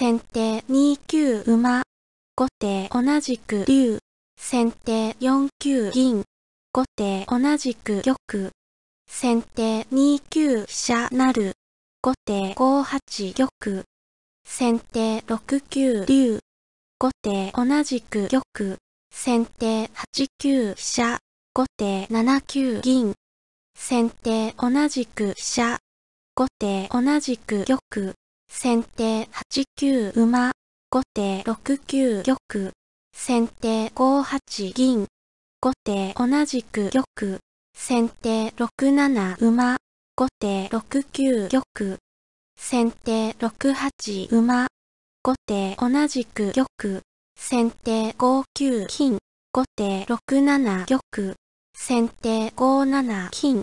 先手2九馬。後手同じく竜。先手4九銀。後手同じく玉。先手2九飛車なる。後手5八玉。先手6九竜。後手同じく玉。先手8九飛車。後手7九銀。先手同じく飛車。後手同じく玉。先手8九馬、後手6九玉、先手5八銀、後手同じく玉、先手6七馬、後手6九玉、先手6八馬、後手同じく玉、先手5九金、後手6七玉、先手5七金。